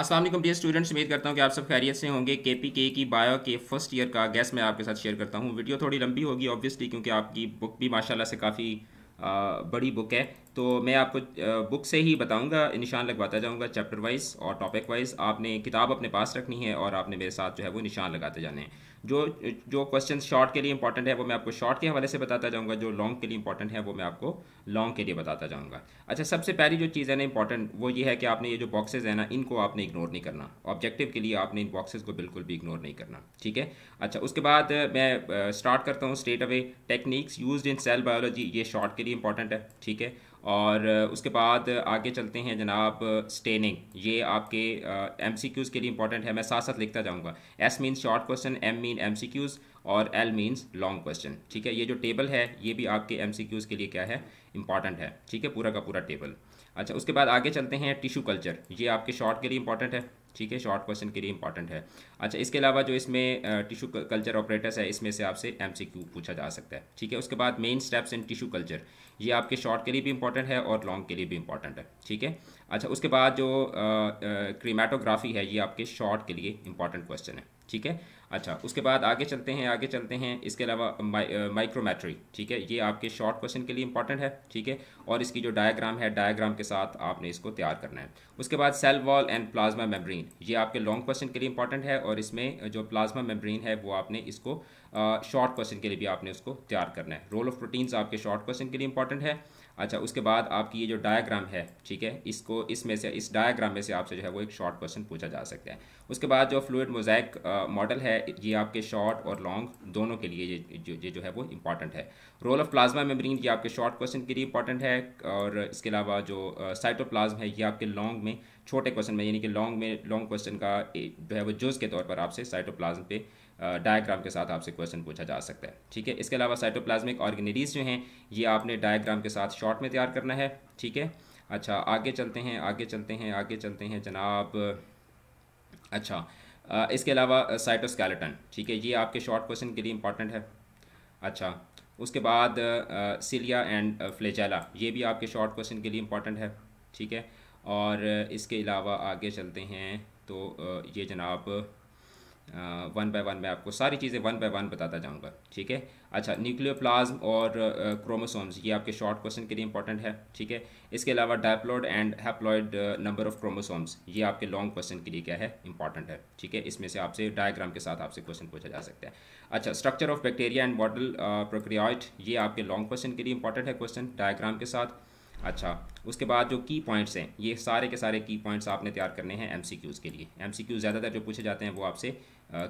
Aslam dear students उम्मीद करता हूँ कि आप सब खैरियत से होंगे के पी के की बायो के फर्स्ट ईयर का गैस मैं आपके साथ शेयर करता हूँ वीडियो थोड़ी लंबी होगी ऑब्वियसली क्योंकि आपकी बुक भी माशाल्लाह से काफ़ी बड़ी बुक है तो मैं आपको बुक से ही बताऊंगा निशान लगवाता जाऊंगा चैप्टर वाइज और टॉपिक वाइज आपने किताब अपने पास रखनी है और आपने मेरे साथ जो है वो निशान लगाते जाने हैं जो जो क्वेश्चन शॉर्ट के लिए इंपॉर्टेंट है वो मैं आपको शॉर्ट के हवाले से बताता जाऊंगा जो लॉन्ग के लिए इंपॉर्टेंट है वो मैं आपको लॉन्ग के लिए बताता जाऊंगा अच्छा सबसे पहली जो चीज़ है ना इंपॉर्टेंट वो ये है कि आपने ये जो बॉक्सेज है ना इनको आपने इग्नोर नहीं करना ऑब्जेक्टिव के लिए आपने इन बॉक्सेज को बिल्कुल भी इग्नोर नहीं करना ठीक है अच्छा उसके बाद मैं स्टार्ट करता हूँ state away techniques use in cell biology ये शॉर्ट के लिए इंपॉर्टेंट है ठीक है और उसके बाद आगे चलते हैं जनाब स्टेनिंग ये आपके एम सी क्यूज़ के लिए इंपॉर्टेंट है मैं साथ साथ लिखता जाऊँगा S means short question M mean M C Qs और एल मीन्स लॉन्ग क्वेश्चन ठीक है ये जो टेबल है ये भी आपके एम सी क्यूज़ के लिए क्या है इंपॉर्टेंट है ठीक है पूरा का पूरा टेबल अच्छा उसके बाद आगे चलते हैं टिशू कल्चर ये आपके शॉर्ट के लिए इंपॉर्टेंट है ठीक है शॉर्ट क्वेश्चन के लिए इंपॉर्टेंट है अच्छा इसके अलावा जो इसमें टिशू कल्चर ऑपरेटर्स है इसमें से आपसे एम पूछा जा सकता है ठीक है उसके बाद main steps in tissue culture ये आपके शॉर्ट के लिए भी इंपॉर्टेंट है और लॉन्ग के लिए भी इंपॉर्टेंट है ठीक है अच्छा उसके बाद जो क्रीमेटोग्राफी है ये आपके शॉर्ट के लिए इंपॉर्टेंट क्वेश्चन है ठीक है अच्छा उसके बाद आगे चलते हैं आगे चलते हैं इसके अलावा माइक्रोमेट्री ठीक है ये आपके शॉर्ट क्वेश्चन के लिए इंपॉर्टेंट है ठीक है और इसकी जो डायग्राम है डायग्राम के साथ आपने इसको तैयार करना है उसके बाद cell wall and plasma membrane ये आपके लॉन्ग क्वेश्चन के लिए इंपॉर्टेंट है और इसमें जो प्लाज्मा मेम्ब्रेन है वो आपने इसको शॉर्ट क्वेश्चन के लिए भी आपने उसको तैयार करना है रोल ऑफ प्रोटीन्स आपके शॉर्ट क्वेश्चन के लिए इंपॉर्टेंट है अच्छा उसके बाद आपकी ये जो डायग्राम है ठीक है इसको इसमें से इस डायग्राम में से आपसे जो है वो एक शॉर्ट क्वेश्चन पूछा जा सकता है उसके बाद जो फ्लूड मोजैक मॉडल है ये आपके शॉर्ट और लॉन्ग दोनों के लिए ये जो ये जो है वो इंपॉर्टेंट है रोल ऑफ प्लाज्मा मेम्ब्रेन ये आपके शॉर्ट क्वेश्चन के लिए इंपॉर्टेंट है और इसके अलावा जो साइटोप्लाज्म है ये आपके लॉन्ग में छोटे क्वेश्चन में यानी कि लॉन्ग में लॉन्ग क्वेश्चन का जो है वो जोज के तौर पर आपसे साइटोप्लाज्म पे डायग्राम के साथ आपसे क्वेश्चन पूछा जा सकता है ठीक है इसके अलावा साइटोप्लाज्मिक ऑर्गेनिटीज़ जो हैं ये आपने डायग्राम के साथ शॉर्ट में तैयार करना है ठीक है अच्छा आगे चलते हैं आगे चलते हैं आगे चलते हैं जनाब अच्छा इसके अलावा साइटोस्केलेटन ठीक है ये आपके शॉर्ट क्वेश्चन के लिए इंपॉर्टेंट है अच्छा उसके बाद सिलिया एंड फ्लेजेला ये भी आपके शॉर्ट क्वेश्चन के लिए इंपॉर्टेंट है ठीक है और इसके अलावा आगे चलते हैं तो ये जनाब वन बाय वन में आपको सारी चीज़ें वन बाय वन बताता जाऊंगा ठीक है अच्छा न्यूक्लियो प्लाज्म और क्रोमोसोम्स ये आपके शॉर्ट क्वेश्चन के लिए इंपॉर्टेंट है ठीक है इसके अलावा diploid and haploid number of chromosomes ये आपके लॉन्ग क्वेश्चन के लिए क्या है इंपॉर्टेंट है ठीक है इसमें से आपसे डायग्राम के साथ आपसे क्वेश्चन पूछा जा सकता है अच्छा structure of bacteria and model prokaryote ये आपके लॉन्ग क्वेश्चन के लिए इंपॉर्टेंट है क्वेश्चन डायग्राम के साथ अच्छा उसके बाद जो की पॉइंट्स हैं ये सारे के सारे की पॉइंट्स आपने तैयार करने हैं एम के लिए एम ज़्यादातर जो पूछे जाते हैं वो आपसे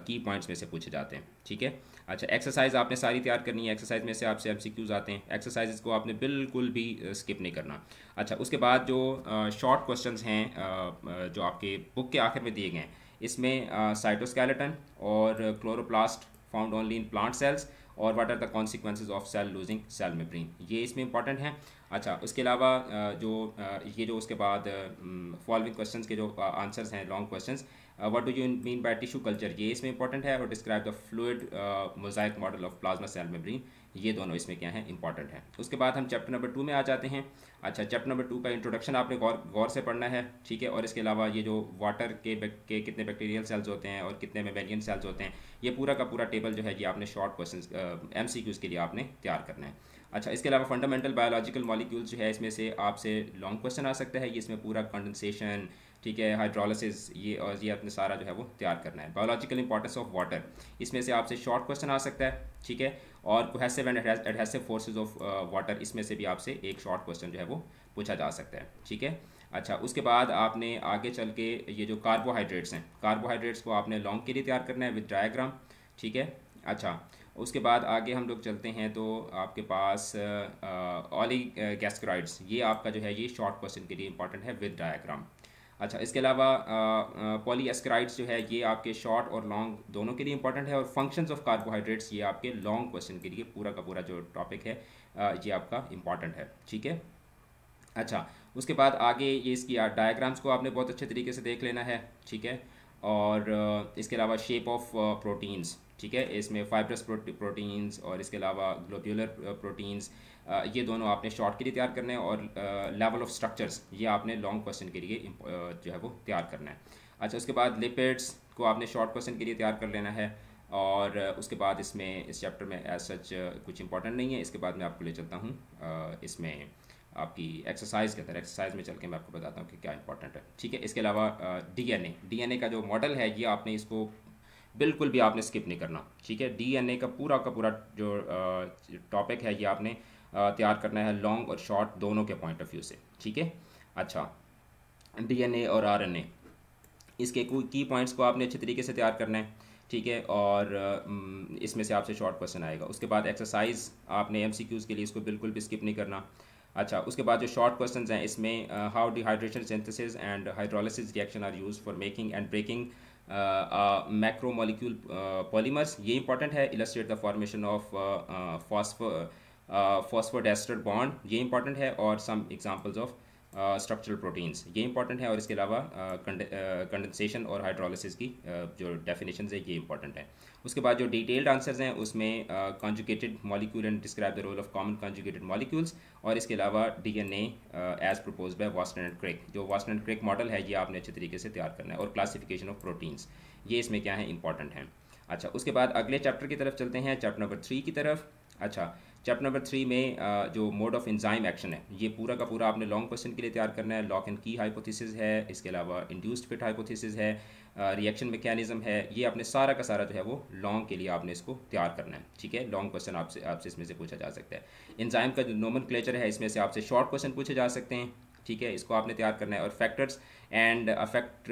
की पॉइंट्स में से पूछे जाते हैं ठीक है अच्छा एक्सरसाइज आपने सारी तैयार करनी है एक्सरसाइज में से आपसे एम आते हैं एक्सरसाइज को आपने बिल्कुल भी स्किप नहीं करना अच्छा उसके बाद जो शॉर्ट क्वेश्चन हैं जो आपके बुक के आखिर में दिए गए हैं इसमें साइटोस्केलेटन और chloroplast found only in plant cells और what are the consequences of cell losing cell membrane ये इसमें इंपॉर्टेंट है अच्छा उसके अलावा जो ये जो उसके बाद फॉलोइंग क्वेश्चन के जो आंसर्स हैं long question what do you mean by tissue culture ये इसमें इंपॉर्टेंट है और describe the fluid mosaic model of plasma cell membrane ये दोनों इसमें क्या है इंपॉर्टेंट है उसके बाद हम चैप्टर नंबर टू में आ जाते हैं अच्छा चैप्टर नंबर टू का इंट्रोडक्शन आपने गौर गौर से पढ़ना है ठीक है और इसके अलावा ये जो वाटर के के कितने बैक्टीरियल सेल्स होते हैं और कितने मेबेलियन सेल्स होते हैं ये पूरा का पूरा टेबल जो है ये आपने शॉर्ट क्वेश्चन एम सी के लिए आपने तैयार करना है अच्छा इसके अलावा फंडामेंटल बायोलॉजिकल मॉलिक्यूल्स जो है इसमें से आपसे लॉन्ग क्वेश्चन आ सकता है इसमें पूरा कंडेंसेशन ठीक है हाइड्रोलिसिस ये और ये अपने सारा जो है वो तैयार करना है बायोलॉजिकल इंपॉर्टेंस ऑफ वाटर इसमें से आपसे शॉर्ट क्वेश्चन आ सकता है ठीक है और cohesive and adhesive forces of water इसमें से भी आपसे एक शॉर्ट क्वेश्चन जो है वो पूछा जा सकता है ठीक है अच्छा उसके बाद आपने आगे चल के ये जो कार्बोहाइड्रेट्स हैं कार्बोहाइड्रेट्स को आपने लॉन्ग के लिए तैयार करना है विद डायाग्राम ठीक है अच्छा उसके बाद आगे हम लोग चलते हैं तो आपके पास ऑली uh, गैस्क्राइड्स uh, ये आपका जो है ये शॉर्ट क्वेश्चन के लिए इंपॉर्टेंट है विद डायाग्राम अच्छा इसके अलावा पॉलीएस्क्राइड्स जो है ये आपके शॉर्ट और लॉन्ग दोनों के लिए इंपॉर्टेंट है और फंक्शंस ऑफ कार्बोहाइड्रेट्स ये आपके लॉन्ग क्वेश्चन के लिए पूरा का पूरा जो टॉपिक है आ, ये आपका इंपॉर्टेंट है ठीक है अच्छा उसके बाद आगे ये इसकी डायग्राम्स को आपने बहुत अच्छे तरीके से देख लेना है ठीक है और इसके अलावा शेप ऑफ प्रोटीन्स ठीक है इसमें फाइब्रस प्रोटीन्स और इसके अलावा ग्लोब्यूलर प्रोटीन्स ये दोनों आपने शॉर्ट के लिए तैयार करना है और लेवल ऑफ स्ट्रक्चर्स ये आपने लॉन्ग क्वेश्चन के लिए जो है वो तैयार करना है अच्छा उसके बाद लिपिड्स को आपने शॉर्ट क्वेश्चन के लिए तैयार कर लेना है और उसके बाद इसमें इस चैप्टर में एज सच कुछ इंपॉर्टेंट नहीं है इसके बाद मैं आपको ले चलता हूँ इसमें आपकी एक्सरसाइज के अंदर एक्सरसाइज में चल के मैं आपको बताता हूँ कि क्या इंपॉर्टेंट है ठीक है इसके अलावा डीएनए डीएनए का जो मॉडल है ये आपने इसको बिल्कुल भी आपने स्किप नहीं करना ठीक है डीएनए का पूरा का पूरा जो टॉपिक है ये आपने तैयार करना है लॉन्ग और शॉर्ट दोनों के पॉइंट ऑफ व्यू से ठीक है अच्छा डीएनए और आरएनए इसके की पॉइंट्स को आपने अच्छे तरीके से तैयार करना है ठीक है और इसमें से आपसे शॉर्ट क्वेश्चन आएगा उसके बाद एक्सरसाइज आपने एम के लिए इसको बिल्कुल भी स्किप नहीं करना अच्छा उसके बाद जो शॉर्ट क्वेश्चन हैं इसमें how dehydration synthesis and hydrolysis reaction are use for making and breaking macro molecule polymers ये इंपॉर्टेंट है illustrate the formation of phosph phosphodiester uh, bond ये इंपॉर्टेंट है और some examples of structural proteins ये important है और इसके अलावा कंडेंसेशन uh, uh और हाइड्रोलिसिस की uh, जो डेफिनेशन है ये इंपॉर्टेंट है उसके बाद जो डिटेल्ड आंसर्स हैं उसमें conjugated molecule and describe the role of common conjugated molecules और इसके अलावा डीएनए एज प्रपोज बाय वॉस्टन एंड क्रिक जो वॉस्टन एंड क्रिक मॉडल है ये आपने अच्छे तरीके से तैयार करना है और क्लासिफिकेशन ऑफ प्रोटीन्स ये इसमें क्या है इंपॉर्टेंट है अच्छा उसके बाद अगले चैप्टर की तरफ चलते हैं चैप्टर नंबर थ्री की तरफ अच्छा चैप्टर नंबर थ्री में uh, जो मोड ऑफ इंजाइम एक्शन है ये पूरा का पूरा आपने लॉन्ग क्वेश्चन के लिए तैयार करना है लॉक एंड की हाइपोथेसिस है इसके अलावा इंड्यूस्ड फिट हाइपोथेसिस है रिएक्शन uh, मैकेनिज्म है ये आपने सारा का सारा जो है वो लॉन्ग के लिए आपने इसको तैयार करना है ठीक है लॉन्ग क्वेश्चन आपसे आपसे इसमें से पूछा जा सकता है इंजाइम का जो नोमन है इसमें से आपसे शॉर्ट क्वेश्चन पूछे जा सकते हैं ठीक है इसको आपने तैयार करना है और factors and affect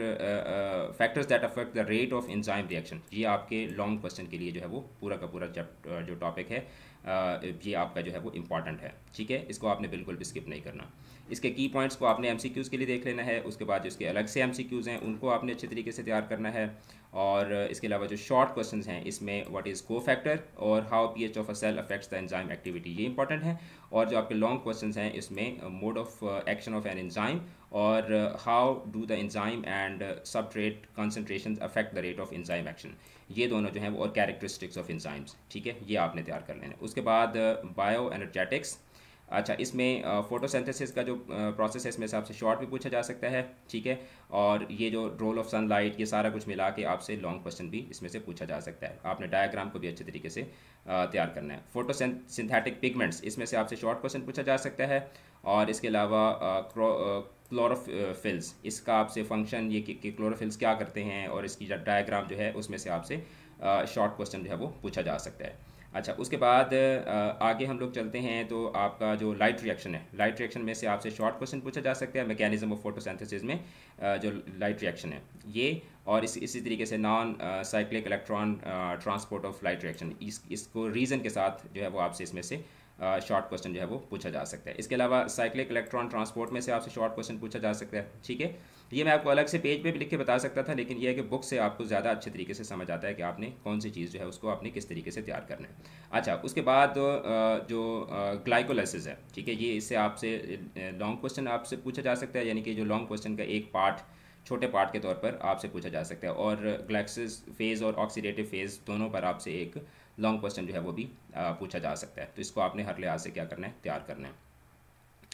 factors that affect the rate of enzyme reaction ये आपके लॉन्ग क्वेश्चन के लिए जो है वो पूरा का पूरा uh, जो टॉपिक है ये आपका जो है वो इंपॉर्टेंट है ठीक है इसको आपने बिल्कुल भी स्किप नहीं करना इसके की पॉइंट्स को आपने एम के लिए देख लेना है उसके बाद इसके अलग से एम हैं उनको आपने अच्छे तरीके से तैयार करना है और इसके अलावा जो शॉर्ट क्वेश्चन हैं इसमें वट इज़ को फैक्टर और how P H of a cell affects the enzyme activity ये इंपॉर्टेंट है और जो आपके लॉन्ग क्वेश्चन हैं इसमें mode of action of an enzyme और how do the enzyme and substrate concentration affect the rate of enzyme action ये दोनों जो हैं वो और कैरेक्टरिस्टिक्स ऑफ इंजाइम्स ठीक है ये आपने तैयार कर लेना उसके बाद बायो uh, एनर्जेटिक्स अच्छा इसमें फोटोसिंथेसिस uh, का जो प्रोसेस uh, है इसमें से आपसे शॉर्ट भी पूछा जा सकता है ठीक है और ये जो रोल ऑफ सनलाइट ये सारा कुछ मिला के आपसे लॉन्ग क्वेश्चन भी इसमें से पूछा जा सकता है आपने डायग्राम को भी अच्छे तरीके से तैयार करना है फोटो सिंथेटिक पिगमेंट्स इसमें से आपसे शॉर्ट क्वेश्चन पूछा जा सकता है और इसके अलावा क्लोरोफिल्स uh, इसका आपसे फंक्शन ये कि क्लोरोफिल्स क्या करते हैं और इसकी जो डायग्राम जो है उसमें से आपसे शॉर्ट uh, क्वेश्चन जो है वो पूछा जा सकता है अच्छा उसके बाद uh, आगे हम लोग चलते हैं तो आपका जो लाइट रिएक्शन है लाइट रिएक्शन में से आपसे शॉर्ट क्वेश्चन पूछा जा सकता है मैकेनिज्म ऑफ फोटोसिंथेसिस में जो लाइट रिएक्शन है ये और इस इसी तरीके से non cyclic electron transport of light reaction इस इसको रीज़न के साथ जो है वो आपसे इसमें से शॉर्ट क्वेश्चन जो है वो पूछा जा सकता है इसके अलावा साइक्लिक इलेक्ट्रॉन ट्रांसपोर्ट में से आपसे शॉर्ट क्वेश्चन पूछा जा सकता है ठीक है ये मैं आपको अलग से पेज पे भी लिख के बता सकता था लेकिन ये है कि बुक से आपको ज़्यादा अच्छे तरीके से समझ आता है कि आपने कौन सी चीज़ जो है उसको आपने किस तरीके से तैयार करना है अच्छा उसके बाद जो ग्लाइकोलाइसिस है ठीक है ये इससे आपसे लॉन्ग क्वेश्चन आपसे पूछा जा सकता है यानी कि जो लॉन्ग क्वेश्चन का एक पार्ट छोटे पार्ट के तौर पर आपसे पूछा जा सकता है और ग्लैक्सिस फेज़ और ऑक्सीडेटिव फेज़ दोनों पर आपसे एक लॉन्ग क्वेश्चन जो है वो भी पूछा जा सकता है तो इसको आपने हर लिहाज से क्या करना है तैयार करना है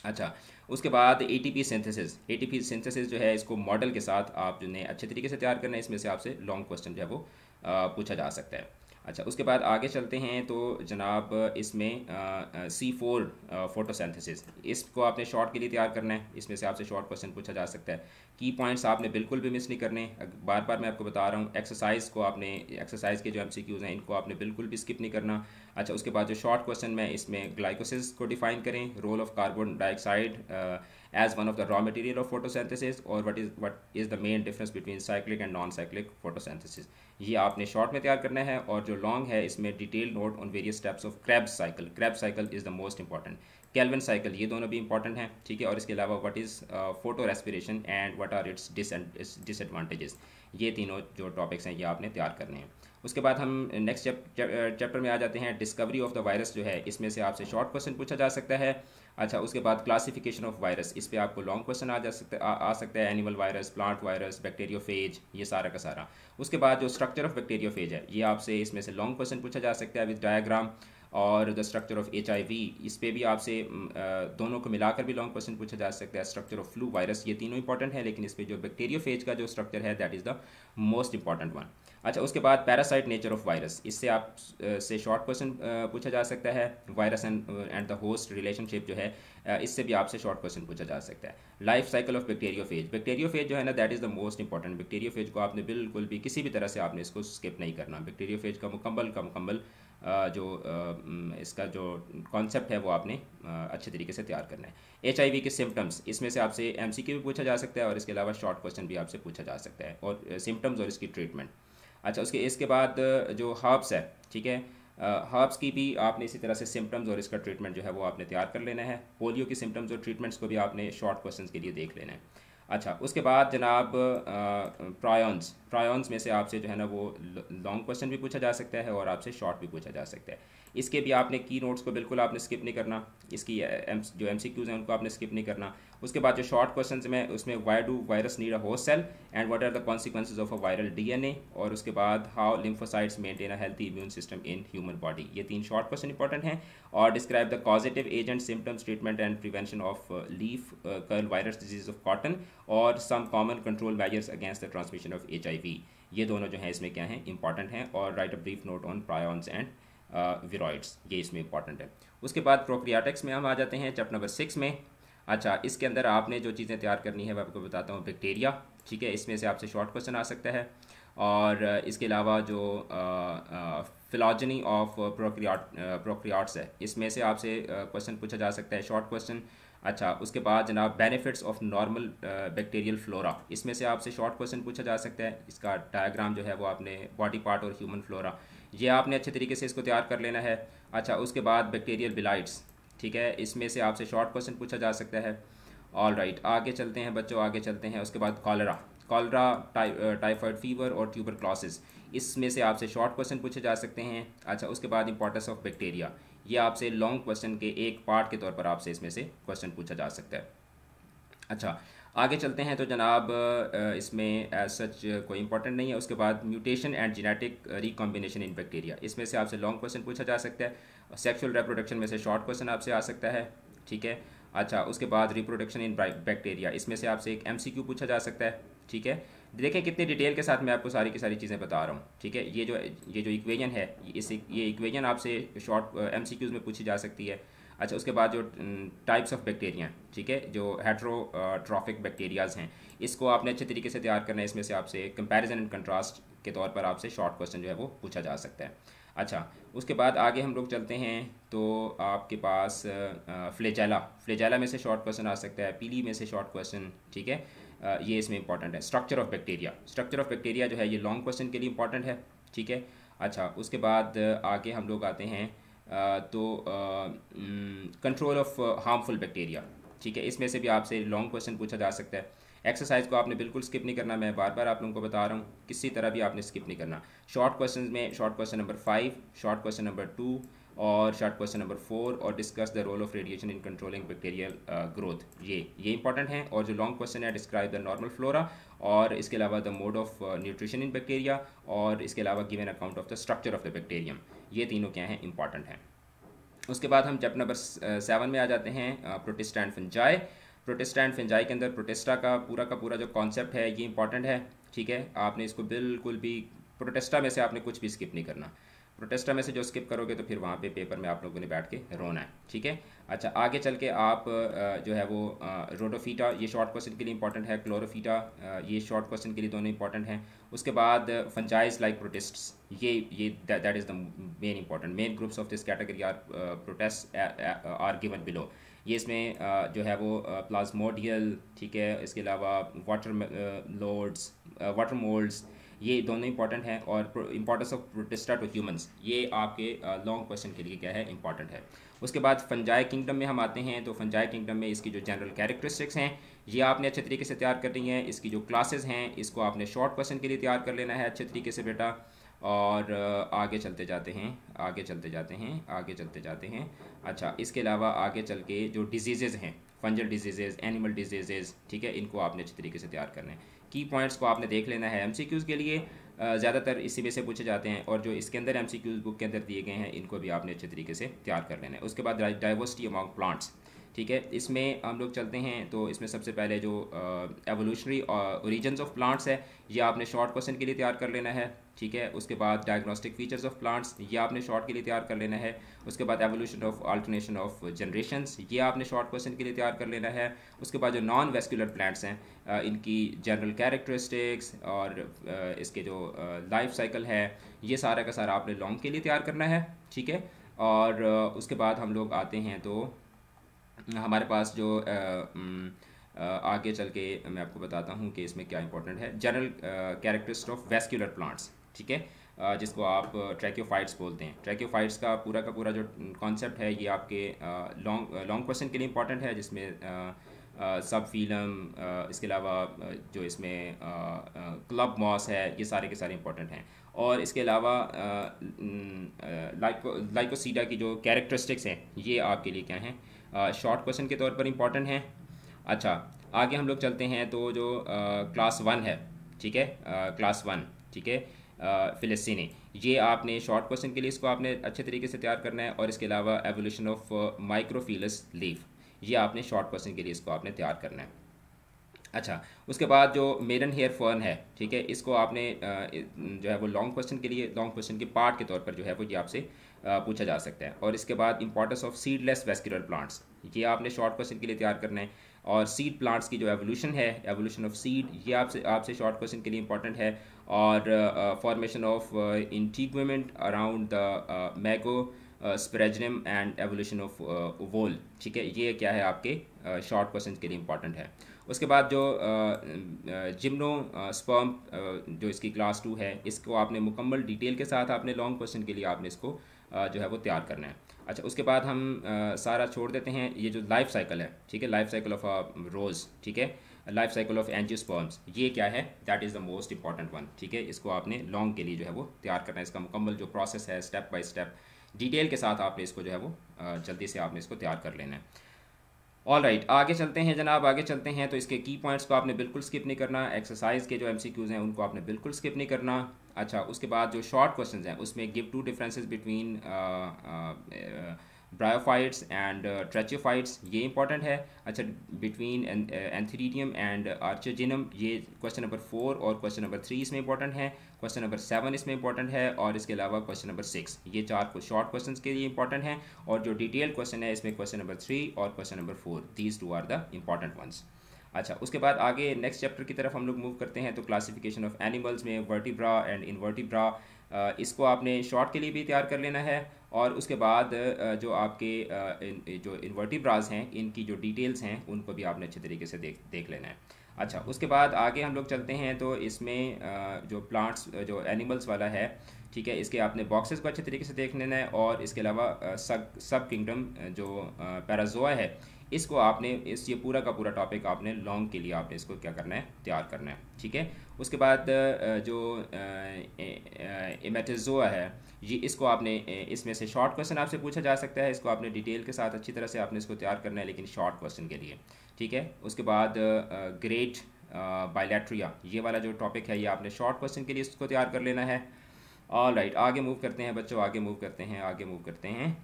अच्छा उसके बाद A T P synthesis A T P synthesis जो है इसको मॉडल के साथ आप जो ने अच्छे तरीके से तैयार करना है इसमें से आपसे लॉन्ग क्वेश्चन जो है वो पूछा जा सकता है अच्छा उसके बाद आगे चलते हैं तो जनाब इसमें सी फोर फोटोसेंथेसिस इसको आपने शॉर्ट के लिए तैयार करना है इसमें से आपसे शॉर्ट क्वेश्चन पूछा जा सकता है की पॉइंट्स आपने बिल्कुल भी मिस नहीं करने बार बार मैं आपको बता रहा हूँ एक्सरसाइज को आपने एक्सरसाइज के जो एम हैं इनको आपने बिल्कुल भी स्किप नहीं करना अच्छा उसके बाद जो शॉर्ट क्वेश्चन में इसमें ग्लाइकोसिस को डिफाइन करें role of carbon dioxide as one of the raw material of photosynthesis और what is what is the main difference between cyclic and non-cyclic photosynthesis ये आपने शॉर्ट में तैयार करना है और जो लॉन्ग है इसमें detail note on various steps of Krebs cycle Krebs cycle is the most important Calvin cycle ये दोनों भी इंपॉर्टेंट हैं ठीक है और इसके अलावा what is photorespiration and what are its disadvantages ये तीनों जो टॉपिक्स हैं ये आपने तैयार करने हैं उसके बाद हम नेक्स्ट चैप्टर में आ जाते हैं डिस्कवरी ऑफ द वायरस जो है इसमें से आपसे शॉर्ट क्वेश्चन पूछा जा सकता है अच्छा उसके बाद क्लासिफिकेशन ऑफ वायरस इस पर आपको लॉन्ग क्वेश्चन आ जा सकते आ, आ सकता है animal virus plant virus phage ये सारा का सारा उसके बाद जो स्ट्रक्चर ऑफ फेज है ये आपसे इसमें से लॉन्ग क्वेश्चन पूछा जा सकता है विद डायग्राम और the structure of H I V इस पर भी आपसे दोनों को मिलाकर भी लॉन्ग क्वेश्चन पूछा जा सकता है स्ट्रक्चर ऑफ फ्लू वायरस ये तीनों इंपॉर्टेंट है लेकिन इस पर जो बैक्टेरियो फेज का जो स्ट्रक्चर है that is the most important one अच्छा उसके बाद पैरासाइट नेचर ऑफ वायरस इससे आप से शॉर्ट क्वेश्चन पूछा जा सकता है virus and and the host relationship जो है इससे भी आपसे शॉर्ट क्वेश्चन पूछा जा सकता है life cycle of bacteriophage bacteriophage जो है ना that is the most important phage को आपने बिल्कुल भी किसी भी तरह से आपने इसको स्किप नहीं करना फेज का मुकम्मल का मुकम्मल जो इसका जो कॉन्सेप्ट है वो आपने अच्छे तरीके से तैयार करना है एच के सिम्टम्स इसमें से आपसे एम भी पूछा जा सकता है और इसके अलावा शॉर्ट क्वेश्चन भी आपसे पूछा जा सकता है और सिम्टम्स और इसकी ट्रीटमेंट अच्छा उसके इसके बाद जो हर्ब्स है ठीक है हर्ब्स की भी आपने इसी तरह से सिम्टम्स और इसका ट्रीटमेंट जो है वो आपने तैयार कर लेना है पोलियो की सिम्टम्स और ट्रीटमेंट्स को भी आपने शॉर्ट क्वेश्चन के लिए देख लेना है अच्छा उसके बाद जनाब प्रायॉन्स प्रायॉन्स में से आपसे जो है ना वो लॉन्ग क्वेश्चन भी पूछा जा सकता है और आपसे शॉर्ट भी पूछा जा सकता है इसके भी आपने की नोट्स को बिल्कुल आपने स्किप नहीं करना इसकी जो एम हैं उनको आपने स्किप नहीं करना उसके बाद जो शॉर्ट क्वेश्चन में उसमें why do virus need a host cell and what are the consequences of a viral DNA और उसके बाद how lymphocytes maintain a healthy immune system in human body ये तीन शॉर्ट क्वेश्चन इंपॉर्टेंट हैं और describe the causative agent symptoms treatment and prevention of leaf curl virus disease of cotton और some common control measures against the transmission of H ये दोनों जो हैं इसमें क्या हैं इंपॉर्टेंट हैं और write a brief note on prions and viroids ये इसमें इंपॉर्टेंट है उसके बाद प्रोक्रियाटिक्स में हम आ जाते हैं चैप्टर नंबर सिक्स में अच्छा इसके अंदर आपने जो चीज़ें तैयार करनी है मैं आपको बताता हूँ बैक्टीरिया ठीक है इसमें से आपसे शॉर्ट क्वेश्चन आ सकता है और इसके अलावा जो फिलोजनी ऑफ प्रोक्रियाट प्रोक्रियाट्स है इसमें से आपसे क्वेश्चन पूछा जा सकता है शॉर्ट क्वेश्चन अच्छा उसके बाद जनाब benefits of normal bacterial flora इसमें से आपसे शॉर्ट क्वेश्चन पूछा जा सकता है इसका डायग्राम जो है वो आपने बॉडी पार्ट और ह्यूमन फ्लोरा ये आपने अच्छे तरीके से इसको तैयार कर लेना है अच्छा उसके बाद बैक्टीरियल बिलाइट्स ठीक है इसमें से आपसे शॉर्ट क्वेश्चन पूछा जा सकता है ऑल राइट right, आगे चलते हैं बच्चों आगे चलते हैं उसके बाद कॉलरा कॉलरा टाइफाइड फीवर और ट्यूबर क्लॉसिस इसमें से आपसे शॉर्ट क्वेश्चन पूछे जा सकते हैं अच्छा उसके बाद इंपॉर्टेंस ऑफ बैक्टीरिया ये आपसे लॉन्ग क्वेश्चन के एक पार्ट के तौर पर आपसे इसमें से क्वेश्चन पूछा जा सकता है अच्छा आगे चलते हैं तो जनाब uh, uh, इसमें एज सच uh, कोई इंपॉर्टेंट नहीं है उसके बाद mutation and genetic recombination in bacteria इसमें से आपसे लॉन्ग क्वेश्चन पूछा जा सकता है सेक्सुअल रिप्रोडक्शन में से शॉर्ट क्वेश्चन आपसे आ सकता है ठीक है अच्छा उसके बाद रिप्रोडक्शन इन बैक्टीरिया इसमें से आपसे एक क्यू पूछा जा सकता है ठीक है देखें कितनी डिटेल के साथ मैं आपको सारी की सारी चीज़ें बता रहा हूँ ठीक है ये जो ये जो इक्वेजन है इस ये इक्वेजन आपसे शॉर्ट एम में पूछी जा सकती है अच्छा उसके बाद जो टाइप्स ऑफ बैक्टीरिया ठीक है जो हेट्रोट्रॉफिक बैक्टीरियाज हैं इसको आपने अच्छे तरीके से तैयार करना है इसमें से आपसे कंपैरिजन एंड कंट्रास्ट के तौर पर आपसे शॉर्ट क्वेश्चन जो है वो पूछा जा सकता है अच्छा उसके बाद आगे हम लोग चलते हैं तो आपके पास फ्लेजैला फ्लेजैला में से शॉर्ट क्वेश्चन आ सकता है पीली में से शॉर्ट क्वेश्चन ठीक है आ, ये इसमें इंपॉर्टेंट है structure of bacteria structure of bacteria जो है ये लॉन्ग क्वेश्चन के लिए इंपॉर्टेंट है ठीक है अच्छा उसके बाद आगे हम लोग आते हैं आ, तो कंट्रोल ऑफ हार्मफुल बैक्टीरिया ठीक है इसमें से भी आपसे लॉन्ग क्वेश्चन पूछा जा सकता है एक्सरसाइज को आपने बिल्कुल स्किप नहीं करना मैं बार बार आप लोगों को बता रहा हूँ किसी तरह भी आपने स्किप नहीं करना शॉर्ट क्वेश्चन में short question number five short question number two और शॉर्ट क्वेश्चन नंबर फोर और discuss the role of radiation in controlling bacterial growth ये ये इंपॉर्टेंट है और जो लॉन्ग क्वेश्चन है डिस्क्राइब द नॉर्मल फ्लोरा और इसके अलावा the mode of nutrition in bacteria और इसके अलावा given account of the structure of the bacterium ये तीनों क्या हैं इंपॉर्टेंट हैं उसके बाद हम चैप्टर नंबर सेवन में आ जाते हैं protista uh, fungi protista and fungi के अंदर प्रोटेस्टा का पूरा का पूरा जो कॉन्सेप्ट है ये इंपॉर्टेंट है ठीक है आपने इसको बिल्कुल भी प्रोटेस्टा में से आपने कुछ भी स्किप नहीं करना प्रोटेस्टा में से जो स्किप करोगे तो फिर वहाँ पे पेपर में आप लोगों ने बैठ के रोना है ठीक है अच्छा आगे चल के आप जो है वो रोडोफीटा ये शॉर्ट क्वेश्चन के लिए इंपॉर्टेंट है क्लोरोफीटा ये शॉर्ट क्वेश्चन के लिए दोनों इंपॉर्टेंट हैं उसके बाद फंजाइज लाइक प्रोटेस्ट्स ये ये that is the main important main groups of this category are protist are given below ये इसमें जो है वो प्लाज्मोडियल ठीक है इसके अलावा वाटर लोड्स वाटर मोल्ड्स ये दोनों इंपॉर्टेंट हैं और importance of protista to humans ये आपके लॉन्ग क्वेश्चन के लिए क्या है इंपॉर्टेंट है उसके बाद फंजाई किंगडम में हम आते हैं तो फंजाई किंगडम में इसकी जो जनरल कैरेक्टरिस्टिक्स हैं ये आपने अच्छे तरीके से तैयार करनी है इसकी जो क्लासेज हैं इसको आपने शॉर्ट क्वेश्चन के लिए तैयार कर लेना है अच्छे तरीके से बेटा और आगे चलते जाते हैं आगे चलते जाते हैं आगे चलते जाते हैं अच्छा इसके अलावा आगे चल के जो डिजीज़ हैं फंजल डिजीज़ एनिमल डिजीज़ ठीक है इनको आपने अच्छी तरीके से तैयार करना है की पॉइंट्स को आपने देख लेना है एम के लिए ज़्यादातर इसी में से पूछे जाते हैं और जो इसके अंदर एम बुक के अंदर दिए गए हैं इनको भी आपने अच्छे तरीके से तैयार कर लेना है उसके बाद डाइवर्सिटी अमॉन्ग प्लांट्स ठीक है इसमें हम लोग चलते हैं तो इसमें सबसे पहले जो एवोल्यूशनरी ओरिजन्स ऑफ प्लांट्स है ये आपने शॉर्ट क्वेश्चन के लिए तैयार कर लेना है ठीक है उसके बाद डायग्नोस्टिक फीचर्स ऑफ प्लांट्स ये आपने शॉर्ट के लिए तैयार कर लेना है उसके बाद evolution of alternation of generation ये आपने शॉर्ट क्वेश्चन के लिए तैयार कर लेना है उसके बाद जो नॉन वेस्कुलर प्लांट्स हैं इनकी जनरल कैरेक्टरिस्टिक्स और इसके जो लाइफ साइकिल है ये सारा का सारा आपने लॉन्ग के लिए तैयार करना है ठीक है और उसके बाद हम लोग आते हैं तो हमारे पास जो आगे चल के मैं आपको बताता हूँ कि इसमें क्या इंपॉर्टेंट है general characteristic of vascular plants ठीक है जिसको आप ट्रैक्योफाइट्स बोलते हैं ट्रैक्योफाइट्स का पूरा का पूरा जो कॉन्सेप्ट है ये आपके लॉन्ग लॉन्ग क्वेश्चन के लिए इंपॉर्टेंट है जिसमें सब फीलम इसके अलावा जो इसमें क्लब मॉस है ये सारे के सारे इंपॉर्टेंट हैं और इसके अलावा लाइको लाइकोसीडा की जो कैरेक्टरिस्टिक्स हैं ये आपके लिए क्या हैं शॉर्ट क्वेश्चन के तौर पर इम्पॉर्टेंट हैं अच्छा आगे हम लोग चलते हैं तो जो क्लास वन है ठीक है क्लास वन ठीक है फिलस्तीनी ये आपने शॉर्ट क्वेश्चन के लिए इसको आपने अच्छे तरीके से तैयार करना है और इसके अलावा एवोल्यूशन ऑफ माइक्रोफीलस लीव ये आपने शॉर्ट क्वेश्चन के लिए इसको आपने तैयार करना है अच्छा उसके बाद जो मेरन हेयर फर्न है ठीक है इसको आपने जो है वो लॉन्ग क्वेश्चन के लिए लॉन्ग क्वेश्चन के पार्ट के तौर पर जो है वो ये आपसे पूछा जा सकता है और इसके बाद importance of seedless vascular plants ये आपने शॉर्ट क्वेश्चन के लिए तैयार करना है और सीड प्लांट्स की जो एवोल्यूशन है एवोल्यूशन ऑफ सीड ये आपसे आपसे शॉर्ट क्वेश्चन के लिए इंपॉर्टेंट है और formation of integument around the megasporangium and evolution of वोल ठीक है ये क्या है आपके शॉर्ट uh, क्वेश्चन के लिए इंपॉर्टेंट है उसके बाद जो जिम्नो स्पर्म जो इसकी क्लास टू है इसको आपने मुकम्मल डिटेल के साथ आपने लॉन्ग क्वेश्चन के लिए आपने इसको जो है वो तैयार करना है अच्छा उसके बाद हम सारा छोड़ देते हैं ये जो लाइफ साइकिल है ठीक है लाइफ साइकिल ऑफ रोज़ ठीक है लाइफ साइकिल ऑफ एंजियोस्पर्म्स ये क्या है that is the most important one ठीक है इसको आपने लॉन्ग के लिए जो है वो तैयार करना है इसका मुकम्मल जो प्रोसेस है स्टेप बाई स्टेप डिटेल के साथ आपने इसको जो है वो जल्दी से आपने इसको तैयार कर लेना है ऑल राइट right, आगे चलते हैं जनाब आगे चलते हैं तो इसके की पॉइंट्स को आपने बिल्कुल स्किप नहीं करना एक्सरसाइज के जो एम हैं उनको आपने बिल्कुल स्किप नहीं करना अच्छा उसके बाद जो शॉर्ट क्वेश्चन हैं उसमें give two differences between bryophytes and tracheophytes ये इंपॉर्टेंट है अच्छा बिटवीन एंथरीडियम एंड आर्चोजिनम ये क्वेश्चन नंबर फोर और क्वेश्चन नंबर थ्री इसमें इंपॉर्टेंट है क्वेश्चन नंबर सेवन इसमें इंपॉर्टेंट है और इसके अलावा क्वेश्चन नंबर सिक्स ये चार शॉर्ट क्वेश्चन के लिए इंपॉर्टेंट हैं और जो डिटेल क्वेश्चन है इसमें क्वेश्चन नंबर थ्री और question number four these two are the important ones अच्छा उसके बाद आगे नेक्स्ट चैप्टर की तरफ हम लोग मूव करते हैं तो क्लासिफिकेशन ऑफ एनिमल्स में वर्टिब्रा एंड इनवर्टिब्रा इसको आपने शॉर्ट के लिए भी तैयार कर लेना है और उसके बाद जो आपके जो इन्वर्टिब्राज हैं इनकी जो डिटेल्स हैं उनको भी आपने अच्छे तरीके से देख देख लेना है अच्छा उसके बाद आगे हम लोग चलते हैं तो इसमें जो प्लांट्स जो एनिमल्स वाला है ठीक है इसके आपने बॉक्सेस को अच्छे तरीके से देख लेना है और इसके अलावा सब सब किंगडम जो पैराजोआ है इसको आपने इस ये पूरा का पूरा टॉपिक आपने लॉन्ग के लिए आपने इसको क्या करना है तैयार करना है ठीक है उसके बाद जो इमेटेजोआ है ये इसको आपने इसमें से शॉर्ट क्वेश्चन आपसे पूछा जा सकता है इसको आपने डिटेल के साथ अच्छी तरह से आपने इसको तैयार करना है लेकिन शॉर्ट क्वेश्चन के लिए ठीक है उसके बाद ग्रेट बायलैट्रिया ये वाला जो टॉपिक है ये आपने शॉर्ट क्वेश्चन के लिए इसको तैयार कर लेना है ऑल राइट right, आगे मूव करते हैं बच्चों आगे मूव करते हैं आगे मूव करते हैं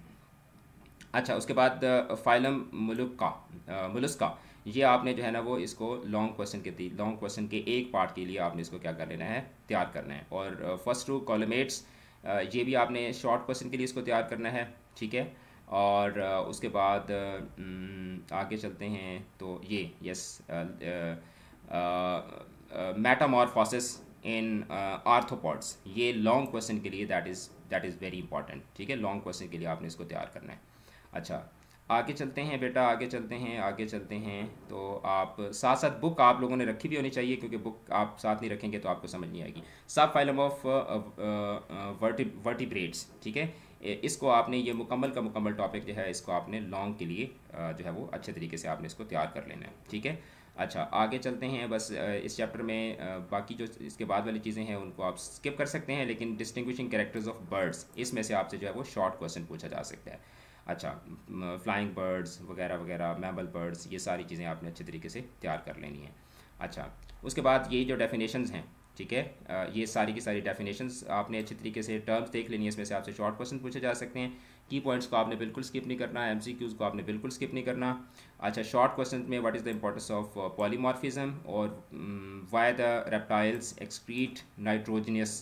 अच्छा उसके बाद फाइलम मुलुका मुलुस्का ये आपने जो है ना वो इसको लॉन्ग क्वेश्चन के लॉन्ग क्वेश्चन के एक पार्ट के लिए आपने इसको क्या कर लेना है तैयार करना है और फर्स्ट टू कॉलमेट्स ये भी आपने शॉर्ट क्वेश्चन के लिए इसको तैयार करना है ठीक है और उसके बाद आगे चलते हैं तो ये यस मेटामॉर्फोसिस इन आर्थोपॉड्स ये लॉन्ग क्वेश्चन के लिए that is that is very important ठीक है लॉन्ग क्वेश्चन के लिए आपने इसको तैयार करना है अच्छा आगे चलते हैं बेटा आगे चलते हैं आगे चलते हैं तो आप साथ साथ बुक आप लोगों ने रखी भी होनी चाहिए क्योंकि बुक आप साथ नहीं रखेंगे तो आपको समझ नहीं आएगी सब फाइलम ऑफ वर्टिब्रेट्स ठीक है इसको आपने ये मुकम्मल का मुकम्मल टॉपिक जो है इसको आपने लॉन्ग के लिए uh, जो है वो अच्छे तरीके से आपने इसको तैयार कर लेना है ठीक है अच्छा आगे चलते हैं बस uh, इस चैप्टर में uh, बाकी जो इसके बाद वाली चीज़ें हैं उनको आप स्किप कर सकते हैं लेकिन डिस्टिंग्विशिंग कैरेक्टर्स ऑफ बर्ड्स इसमें से आपसे जो है वो शॉर्ट क्वेश्चन पूछा जा सकता है अच्छा फ्लाइंग बर्ड्स वगैरह वगैरह मैमल बर्ड्स ये सारी चीज़ें आपने अच्छे तरीके से तैयार कर लेनी है अच्छा उसके बाद ये जो डेफिनेशन हैं ठीक है ये सारी की सारी डेफिनेशन आपने अच्छे तरीके से टर्म्स देख लेनी है इसमें से आपसे शॉर्ट क्वेश्चन पूछे जा सकते हैं की पॉइंट्स को आपने बिल्कुल स्किप नहीं करना एम को आपने बिल्कुल स्किप नहीं करना अच्छा शॉर्ट क्वेश्चन में what is the importance of polymorphism और why the reptiles excrete nitrogenous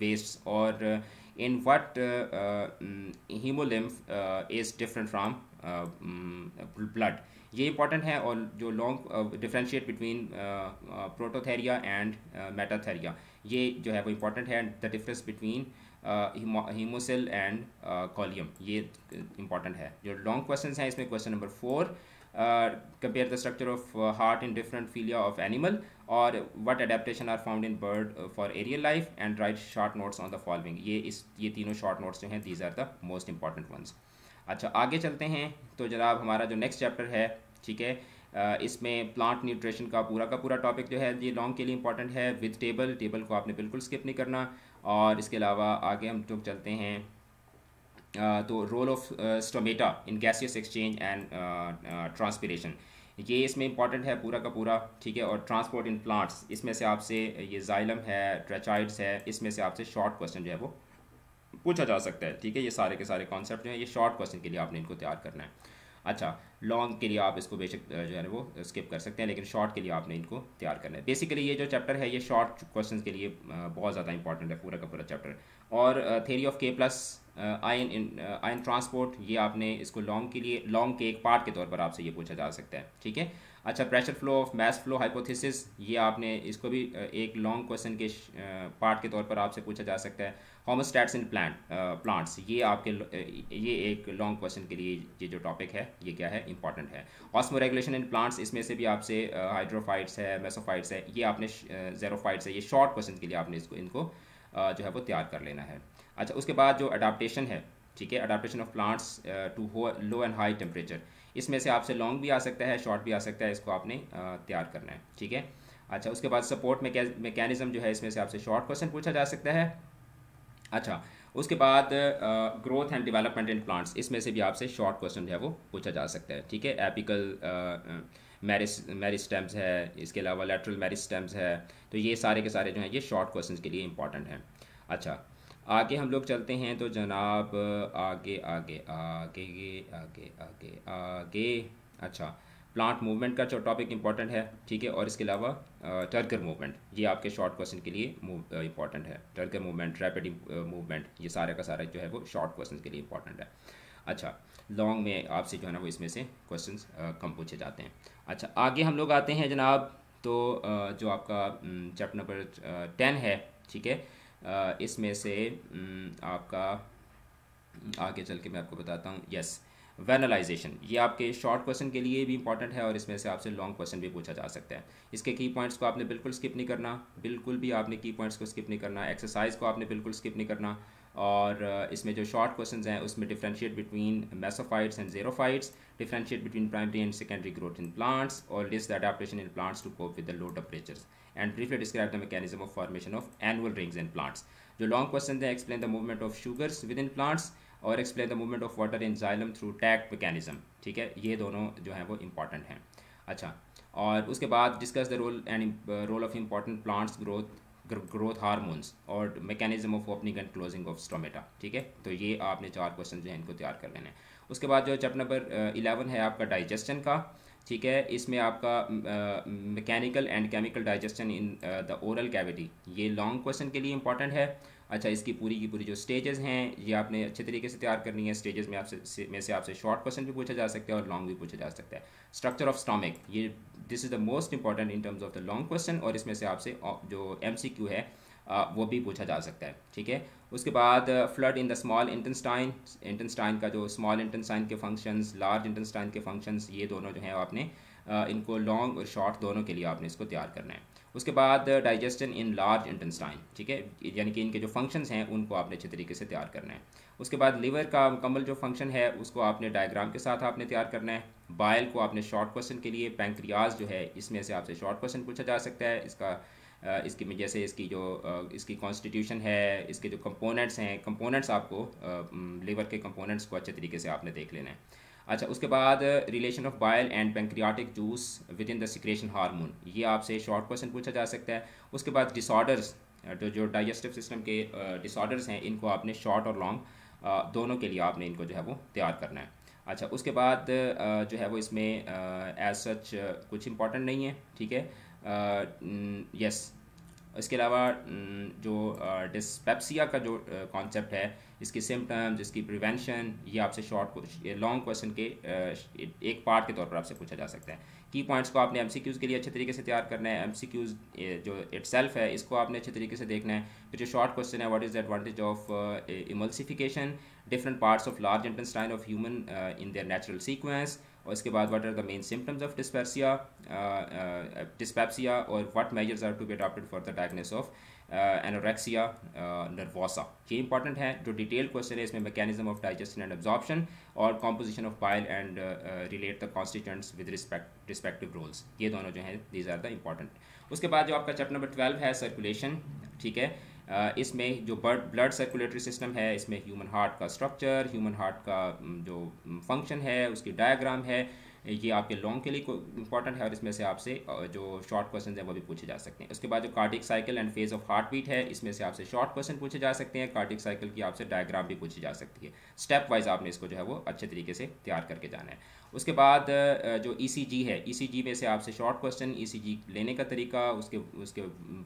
waste और uh, in what uh, uh, mm, hemolymph uh, is different from mm, blood ये इंपॉर्टेंट है और जो long differentiate between prototheria and metatheria ये जो है वो इंपॉर्टेंट है and the difference between haemocoel and coelom ये इंपॉर्टेंट है जो लॉन्ग क्वेश्चंस हैं इसमें question number four Uh, compare the structure of uh, heart in different cilia of animal और what adaptation are found in bird for aerial life and write short notes on the following ये इस ये तीनों short notes जो हैं these are the most important ones अच्छा आगे चलते हैं तो जनाब हमारा जो नेक्स्ट चैप्टर है ठीक है uh, इसमें प्लांट न्यूट्रिशन का पूरा का पूरा टॉपिक जो है ये लॉन्ग के लिए इंपॉर्टेंट है विद टेबल टेबल को आपने बिल्कुल स्किप नहीं करना और इसके अलावा आगे हम लोग चलते हैं तो role of stomata in gaseous exchange and transpiration ये इसमें इंपॉर्टेंट है पूरा का पूरा ठीक है और ट्रांसपोर्ट इन प्लांट्स इसमें से आपसे uh, ये जाइलम है ट्रेचाइड्स है इसमें से आपसे शॉर्ट क्वेश्चन जो है वो पूछा जा सकता है ठीक है ये सारे के सारे कॉन्सेप्ट जो हैं ये शॉर्ट क्वेश्चन के लिए आपने इनको तैयार करना है अच्छा लॉन्ग के लिए आप इसको बेशक uh, जो है वो स्किप uh, कर सकते हैं लेकिन शॉर्ट के लिए आपने इनको तैयार करना है बेसिकली ये जो चैप्टर है ये शॉर्ट क्वेश्चन के लिए बहुत ज़्यादा इंपॉर्टेंट है पूरा का पूरा चैप्टर और theory of K plus ion ion transport ये आपने इसको लॉन्ग के लिए लॉन्ग के एक पार्ट के तौर पर आपसे ये पूछा जा सकता है ठीक है अच्छा pressure flow of mass flow hypothesis ये आपने इसको भी एक लॉन्ग क्वेश्चन के पार्ट के तौर पर आपसे पूछा जा सकता है होमोस्टैट्स इन प्लांट प्लांट्स ये आपके ये एक लॉन्ग क्वेश्चन के लिए ये जो टॉपिक है ये क्या है इंपॉर्टेंट है ऑस्मो रेगुलेशन इन प्लांट्स इसमें से भी आपसे हाइड्रोफाइट्स है मेसोफाइट्स है ये आपने जेरोफाइट्स है ये शॉर्ट क्वेश्चन के लिए आपने इसको इनको जो है वो तैयार कर लेना है अच्छा उसके बाद जो अडाप्टेशन है ठीक है adaptation of plants to low and high temperature इसमें से आपसे लॉन्ग भी आ सकता है शॉर्ट भी आ सकता है इसको आपने uh, तैयार करना है ठीक है अच्छा उसके बाद सपोर्ट मैकेनिज्म जो है इसमें से आपसे शॉर्ट क्वेश्चन पूछा जा सकता है अच्छा उसके बाद growth and development in plants इसमें से भी आपसे शॉर्ट क्वेश्चन जो है वो पूछा जा सकता है ठीक है एपिकल मैरिस मैरिस्टम्स है इसके अलावा लेटरल मैरिस्टम्स है तो ये सारे के सारे जो हैं ये शॉर्ट क्वेश्चन के लिए इंपॉर्टेंट हैं अच्छा आगे हम लोग चलते हैं तो जनाब आगे आगे आगे आगे आगे आगे अच्छा प्लांट मूवमेंट का जो टॉपिक इंपॉर्टेंट है ठीक है और इसके अलावा टर्कर मूवमेंट ये आपके शॉर्ट क्वेश्चन के लिए इंपॉर्टेंट है टर्कर मूवमेंट रैपिड मूवमेंट ये सारे का सारा जो है वो शॉर्ट क्वेश्चन के लिए इंपॉर्टेंट है अच्छा लॉन्ग में आपसे जो है ना वो इसमें से क्वेश्चन कम पूछे जाते हैं अच्छा आगे हम लोग आते हैं जनाब तो जो आपका चैप्टर नंबर टेन है ठीक है इसमें से आपका आगे चल के मैं आपको बताता हूँ यस वेनलाइजेशन ये आपके शॉर्ट क्वेश्चन के लिए भी इंपॉर्टेंट है और इसमें से आपसे लॉन्ग क्वेश्चन भी पूछा जा सकता है इसके की पॉइंट्स को आपने बिल्कुल स्किप नहीं करना बिल्कुल भी आपने की पॉइंट्स को स्किप नहीं करना एक्सरसाइज को आपने बिल्कुल स्किप नहीं करना और इसमें जो शॉर्ट क्वेश्चन हैं उसमें differentiate between mesophytes and xerophytes differentiate between primary and secondary growth in plants और list adaptation in plants to cope with the low temperatures and briefly describe the mechanism of formation of annual rings in plants. जो long question है explain the movement of sugars within plants और explain the movement of water in xylem through tact mechanism. ठीक है ये दोनों जो हैं वो important हैं अच्छा और उसके बाद discuss the role and role of important plants growth growth hormones और mechanism of opening and closing of stomata ठीक है तो ये आपने चार क्वेश्चन जो है इनको तैयार कर लेने हैं उसके बाद जो चैप्टर नंबर इलेवन है आपका डाइजेशन का ठीक है इसमें आपका mechanical and chemical digestion in the oral cavity ये लॉन्ग क्वेश्चन के लिए इंपॉर्टेंट है अच्छा इसकी पूरी की पूरी जो स्टेजेस हैं ये आपने अच्छे तरीके से तैयार करनी है स्टेजेस में आपसे में से आपसे शॉर्ट क्वेश्चन भी पूछा जा सकता है और लॉन्ग भी पूछा जा सकता है स्ट्रक्चर ऑफ स्टॉमिक ये this is the most important in terms of the long question और इसमें से आपसे जो एम है वो भी पूछा जा सकता है ठीक है उसके बाद flood in the small intestine intestine का जो स्मॉल इंटनस्टाइन के फंक्शंस लार्ज इंटनस्टाइन के फंक्शंस ये दोनों जो हैं आपने इनको लॉन्ग और शॉर्ट दोनों के लिए आपने इसको तैयार करना है उसके बाद डाइजेशन इन लार्ज इंटनस्टाइन ठीक है यानी कि इनके जो फंक्शंस हैं उनको आपने अच्छे तरीके से तैयार करना है उसके बाद लीवर का मुकम्मल जो फंक्शन है उसको आपने डायग्राम के साथ आपने तैयार करना है बायल को आपने शॉर्ट क्वेश्चन के लिए पैंक्रियाज जो है इसमें से आपसे शॉर्ट क्वेश्चन पूछा जा सकता है इसका इसकी जैसे इसकी जो इसकी कॉन्स्टिट्यूशन है इसके जो कंपोनेंट्स हैं कंपोनेंट्स आपको लीवर के कंपोनेंट्स को अच्छे तरीके से आपने देख लेना है अच्छा उसके बाद relation of bile and pancreatic juice with in the secretion hormone ये आपसे शॉर्ट क्वेश्चन पूछा जा सकता है उसके बाद डिसऑर्डर्स जो जो डाइजेस्टिव सिस्टम के डिसऑर्डर्स हैं इनको आपने शॉर्ट और लॉन्ग दोनों के लिए आपने इनको जो है वो तैयार करना है अच्छा उसके बाद जो है वो इसमें एज सच कुछ इंपॉर्टेंट नहीं है ठीक है यस इसके अलावा जो डिस्पेप्सिया का जो कॉन्सेप्ट है इसके सिम्टम्स इसकी प्रिवेंशन ये आपसे शॉर्ट लॉन्ग क्वेश्चन के एक पार्ट के तौर पर आपसे पूछा जा सकता है की पॉइंट्स को आपने एम के लिए अच्छे तरीके से तैयार करना है एम जो इट है इसको आपने अच्छे तरीके से देखना है फिर जो शॉर्ट क्वेश्चन है what is the advantage of emulsification different parts of large intestine of human in their natural sequence और इसके बाद what are the main symptoms of dyspepsia dyspepsia और what measures are to be adopted for the diagnose of anorexia nervosa ये important है जो detail question है इसमें mechanism of digestion and absorption और composition of bile and relate the constituents with respect respective roles ये दोनों जो हैं दीज आर द इंपॉर्टेंट उसके बाद जो आपका चैप्टर नंबर ट्वेल्व है सर्कुलेशन ठीक है इसमें जो ब्लड ब्लड सर्कुलेटरी सिस्टम है इसमें ह्यूमन हार्ट का स्ट्रक्चर ह्यूमन हार्ट का जो फंक्शन है उसकी डायग्राम है ये आपके लॉन्ग के लिए इंपॉर्टेंट है और इसमें से आपसे जो शॉर्ट क्वेश्चन है वो भी पूछे जा सकते हैं उसके बाद जो cardiac cycle and phase of heart beat है इसमें से आपसे शॉर्ट क्वेश्चन पूछे जा सकते हैं कार्डिक साइकिल की आपसे डायग्राम भी पूछी जा सकती है स्टेप वाइज आपने इसको जो है वो अच्छे तरीके से तैयार करके जाना है उसके बाद जो ई e है ई e में से आपसे शॉर्ट क्वेश्चन ई लेने का तरीका उसके उसके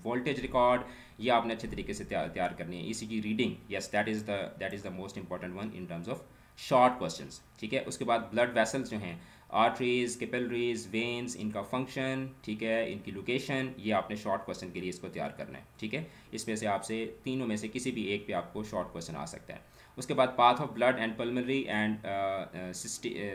वोल्टेज रिकॉर्ड ये आपने अच्छे तरीके से तैयार करनी है e reading yes that is the that is the most important one in terms of short question ठीक है उसके बाद ब्लड वेसल्स जो हैं आर्टरीज कैपिलरीज वेन्स इनका फंक्शन ठीक है इनकी लोकेशन ये आपने शॉर्ट क्वेश्चन के लिए इसको तैयार करना है ठीक है इसमें से आपसे तीनों में से किसी भी एक पे आपको शॉर्ट क्वेश्चन आ सकता है उसके बाद path of blood and pulmonary and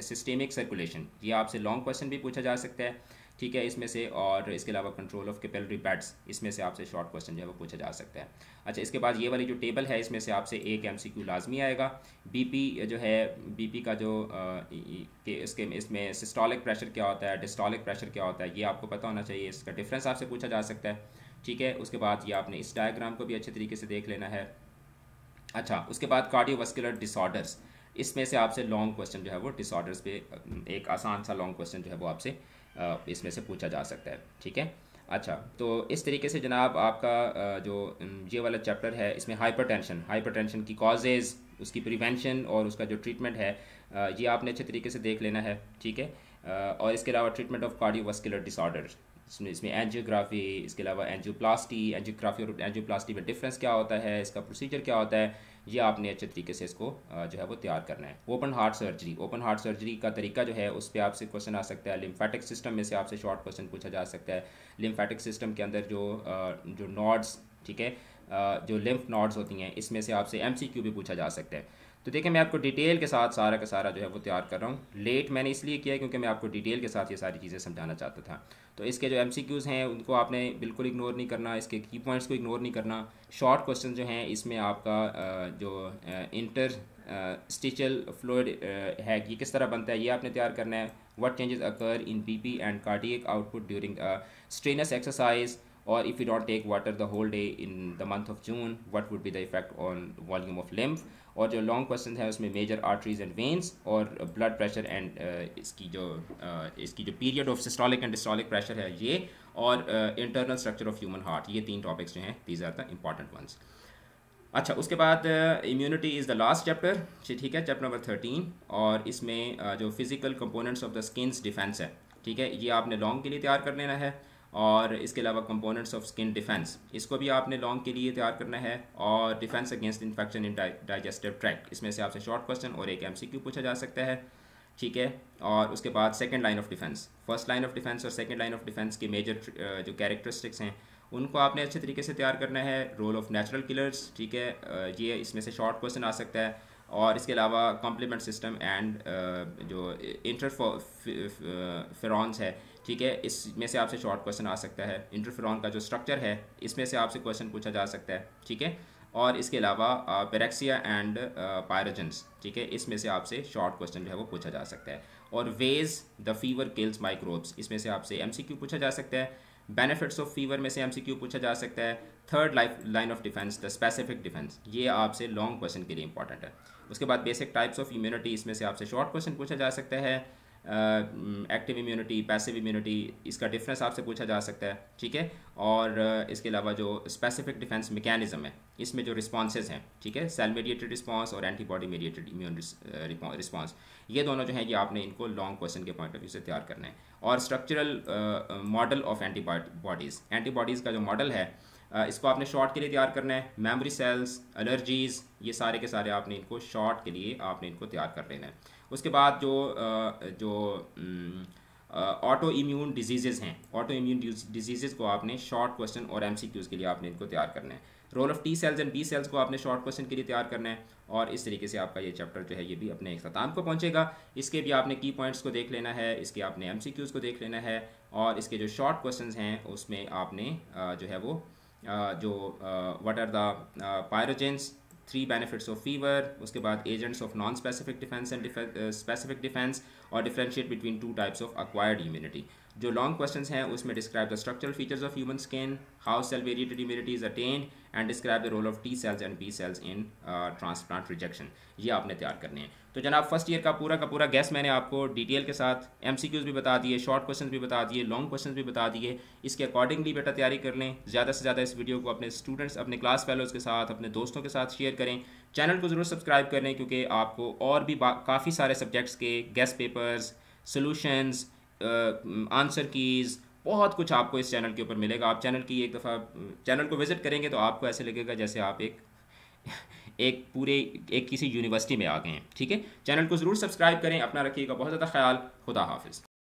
systemic circulation ये आपसे लॉन्ग क्वेश्चन भी पूछा जा सकता है ठीक है इसमें से और इसके अलावा कंट्रोल ऑफ कैपेलरी पैड्स इसमें से आपसे शॉर्ट क्वेश्चन जो है वो पूछा जा सकता है अच्छा इसके बाद ये वाली जो टेबल है इसमें से आपसे एक एम सी क्यू लाजमी आएगा बीपी जो है बीपी का जो आ, इसके इसमें सिस्टॉलिक प्रेशर क्या होता है डिस्टॉलिक प्रेशर क्या होता है ये आपको पता होना चाहिए इसका डिफ्रेंस आपसे पूछा जा सकता है ठीक है उसके बाद ये आपने इस डायग्राम को भी अच्छे तरीके से देख लेना है अच्छा उसके बाद कार्डियोवास्कुलर डिसऑर्डर्स इसमें से आपसे लॉन्ग क्वेश्चन जो है वो डिसऑर्डर्स पे एक आसान सा लॉन्ग क्वेश्चन जो है वो आपसे इसमें से पूछा जा सकता है ठीक है अच्छा तो इस तरीके से जनाब आपका जो ये वाला चैप्टर है इसमें हाइपरटेंशन हाइपरटेंशन की कॉजेज़ उसकी प्रिवेंशन और उसका जो ट्रीटमेंट है ये आपने अच्छे तरीके से देख लेना है ठीक है और इसके अलावा ट्रीटमेंट ऑफ कार्डियोवास्कुलर डिसऑर्डर इसमें इसमें एंजियोग्राफी इसके अलावा एंजियोप्लास्टी एंजियोग्राफी और एंजियोप्लास्टी में डिफरेंस क्या होता है इसका प्रोसीजर क्या होता है ये आपने अच्छे तरीके से इसको जो है वो तैयार करना है open heart surgery open heart surgery का तरीका जो है उस पर आपसे क्वेश्चन आ सकता है लिम्फेटिक सिस्टम में से आपसे शॉर्ट क्वेश्चन पूछा जा सकता है लिम्फेटिक सिस्टम के अंदर जो जो नॉड्स ठीक है जो लिम्फ नॉड्स होती हैं इसमें से आपसे एम भी पूछा जा सकता है तो देखिए मैं आपको डिटेल के साथ सारा का सारा जो है वो तैयार कर रहा हूँ लेट मैंने इसलिए किया क्योंकि मैं आपको डिटेल के साथ ये सारी चीज़ें समझाना चाहता था तो इसके जो एम हैं उनको आपने बिल्कुल इग्नोर नहीं करना इसके की पॉइंट्स को इग्नोर नहीं करना शॉर्ट क्वेश्चन जो हैं इसमें आपका जो इंटर स्टिचल फ्लोइड है ये किस तरह बनता है ये आपने तैयार करना है what changes occur in B P and cardiac output during strenuous exercise और इफ़ यू डॉट take water the whole day in the month of June what would be the effect on volume of lymph और जो long question है उसमें major arteries and veins और blood pressure and इसकी जो uh, इसकी जो period of systolic and diastolic pressure है ये और internal structure of human heart ये तीन टॉपिक्स जो हैं these are the important ones अच्छा उसके बाद immunity is the last chapter ठीक है चैप्टर नंबर थर्टीन और इसमें uh, जो physical components of the skin's defence है ठीक है ये आपने लॉन्ग के लिए तैयार कर लेना है और इसके अलावा कंपोनेंट्स ऑफ स्किन डिफेंस इसको भी आपने लॉन्ग के लिए तैयार करना है और defence against infection in digestive tract इसमें से आपसे शॉर्ट क्वेश्चन और एक एम पूछा जा सकता है ठीक है और उसके बाद second line of defence first line of defence और सेकेंड लाइन ऑफ डिफेंस के मेजर uh, जो कैरेक्टरिस्टिक्स हैं उनको आपने अच्छे तरीके से तैयार करना है रोल ऑफ नेचुरल किलर्स ठीक है uh, ये इसमें से शॉर्ट क्वेश्चन आ सकता है और इसके अलावा कॉम्प्लीमेंट सिस्टम एंड जो इंटरफेरॉन्स uh, uh, है ठीक है इसमें से आपसे शॉर्ट क्वेश्चन आ सकता है इंटरफेरॉन का जो स्ट्रक्चर है इसमें से आपसे क्वेश्चन पूछा जा सकता है ठीक है और इसके अलावा पेरेक्सिया एंड पायरजेंस ठीक है इसमें से आपसे शॉर्ट क्वेश्चन जो है वो पूछा जा सकता है और ways the fever kills microbes इसमें से आपसे एमसीक्यू पूछा जा सकता है बेनिफिट्स ऑफ फीवर में से एमसीक्यू पूछा जा सकता है third life line of defence the specific defence ये आपसे लॉन्ग क्वेश्चन के लिए इंपॉर्टेंट है उसके बाद बेसिक टाइप्स ऑफ इम्यूनिटी इसमें से आपसे शॉर्ट क्वेश्चन पूछा जा सकता है एक्टिव इम्यूनिटी पैसिव इम्यूनिटी इसका डिफरेंस आपसे पूछा जा सकता है ठीक है और इसके अलावा जो स्पेसिफिक डिफेंस मैकेनिज्म है इसमें जो रिस्पॉन्सेज हैं ठीक है सेल मीडिएटेड रिस्पॉन्स और एंटीबॉडी मीडिएटेड इम्यून रिस्पॉन्स ये दोनों जो हैं ये आपने इनको लॉन्ग क्वेश्चन के पॉइंट ऑफ व्यू से तैयार करना है और structural model of antibodies antibodies का जो मॉडल है uh, इसको आपने शॉर्ट के लिए तैयार करना है मेमोरी सेल्स एलर्जीज़ ये सारे के सारे आपने इनको शॉर्ट के लिए आपने इनको तैयार कर लेना है उसके बाद जो जो ऑटो इम्यून डिजीजेज हैं ऑटो इम्यून डिजीजेज़ को आपने शॉर्ट क्वेश्चन और एम के लिए आपने इनको तैयार करना है role of T cells and B cells को आपने शॉर्ट क्वेश्चन के लिए तैयार करना है और इस तरीके से आपका ये चैप्टर जो है ये भी अपने अख्ताम को पहुंचेगा इसके भी आपने की पॉइंट्स को देख लेना है इसके आपने एम को देख लेना है और इसके जो शॉर्ट क्वेश्चन हैं उसमें आपने जो है वो जो what are the pyrogens three benefits of fever उसके बाद agents of non specific defence and specific defence और differentiate between two types of acquired immunity जो लॉन्ग क्वेश्चन हैं उसमें describe the structural features of human skin how cell mediated immunity is attained and describe the role of T cells and B cells in transplant rejection ये आपने तैयार करने हैं तो जनाब फर्स्ट ईयर का पूरा का पूरा गैस मैंने आपको डिटेल के साथ एम भी बता दिए शॉर्ट क्वेश्चन भी बता दिए लॉन्ग क्वेश्चन भी बता दिए इसके अकॉर्डिंगली बेटा तैयारी कर लें ज़्यादा से ज़्यादा इस वीडियो को अपने स्टूडेंट्स अपने क्लास फेलोज़ के साथ अपने दोस्तों के साथ शेयर करें चैनल को ज़रूर सब्सक्राइब करें क्योंकि आपको और भी काफ़ी सारे सब्जेक्ट्स के guess papers solutions answer keys बहुत कुछ आपको इस चैनल के ऊपर मिलेगा आप चैनल की एक दफ़ा चैनल को विज़िट करेंगे तो आपको ऐसे लगेगा जैसे आप एक एक पूरे एक किसी यूनिवर्सिटी में आ गए हैं ठीक है चैनल को ज़रूर सब्सक्राइब करें अपना रखिएगा बहुत ज़्यादा ख्याल खुदा हाफिज़